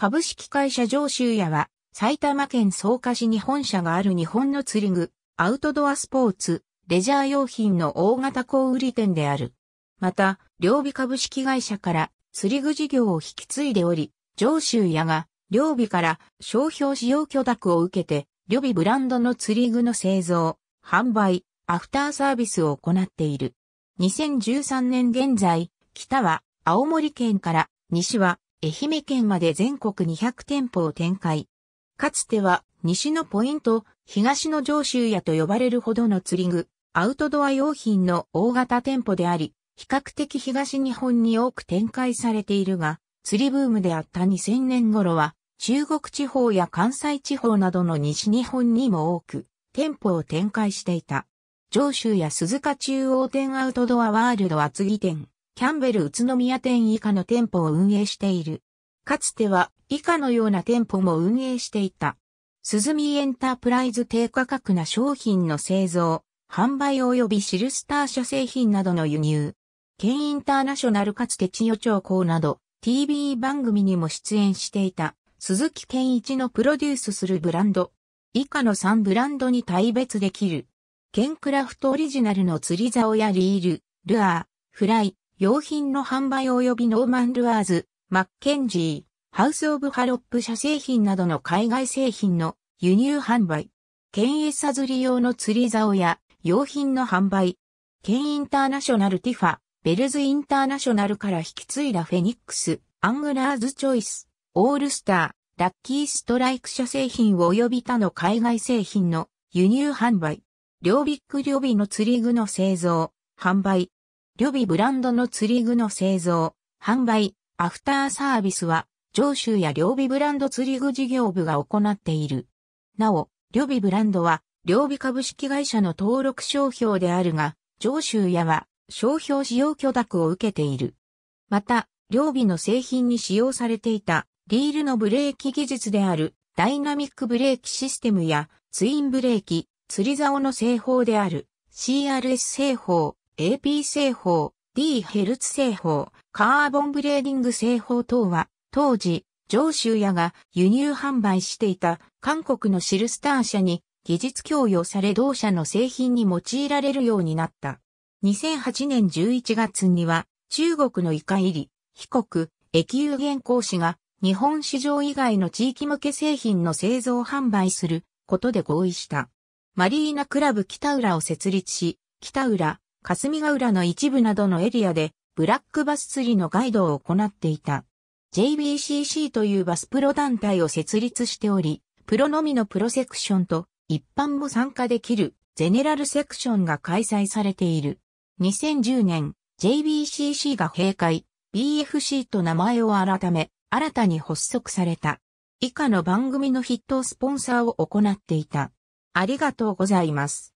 株式会社上州屋は、埼玉県草加市に本社がある日本の釣り具、アウトドアスポーツ、レジャー用品の大型小売店である。また、両備株式会社から釣り具事業を引き継いでおり、上州屋が両備から商標使用許諾を受けて、両備ブランドの釣り具の製造、販売、アフターサービスを行っている。2013年現在、北は青森県から、西は愛媛県まで全国200店舗を展開。かつては西のポイント、東の上州屋と呼ばれるほどの釣り具、アウトドア用品の大型店舗であり、比較的東日本に多く展開されているが、釣りブームであった2000年頃は、中国地方や関西地方などの西日本にも多く、店舗を展開していた。上州や鈴鹿中央店アウトドアワールド厚木店、キャンベル宇都宮店以下の店舗を運営している。かつては以下のような店舗も運営していた。鈴見エンタープライズ低価格な商品の製造、販売及びシルスター社製品などの輸入。ケンインターナショナルかつて千代町校など TV 番組にも出演していた鈴木健一のプロデュースするブランド。以下の3ブランドに対別できる。ケンクラフトオリジナルの釣り竿やリール、ルアー、フライ、用品の販売及びノーマンルアーズ、マッケンジー、ハウスオブハロップ社製品などの海外製品の輸入販売。県営サズり用の釣り竿や用品の販売。県インターナショナルティファ、ベルズインターナショナルから引き継いだフェニックス、アングラーズチョイス、オールスター、ラッキーストライク社製品及び他の海外製品の輸入販売。両ビッグ両ビの釣り具の製造、販売、旅備ブランドの釣り具の製造、販売、アフターサービスは、上州や旅備ブランド釣り具事業部が行っている。なお、旅備ブランドは、旅備株式会社の登録商標であるが、上州やは、商標使用許諾を受けている。また、旅備の製品に使用されていた、リールのブレーキ技術である、ダイナミックブレーキシステムや、ツインブレーキ、釣り竿の製法である、CRS 製法、AP 製法、D ヘルツ製法、カーボンブレーディング製法等は、当時、上州屋が輸入販売していた韓国のシルスター社に技術供与され同社の製品に用いられるようになった。2008年11月には中国のイカ入り、被告、液有限公師が日本市場以外の地域向け製品の製造販売することで合意した。マリーナクラブ北浦を設立し、北浦、霞ヶ浦の一部などのエリアで、ブラックバス釣りのガイドを行っていた。JBCC というバスプロ団体を設立しており、プロのみのプロセクションと一般も参加できるゼネラルセクションが開催されている。2010年、JBCC が閉会、BFC と名前を改め、新たに発足された。以下の番組の筆頭スポンサーを行っていた。ありがとうございます。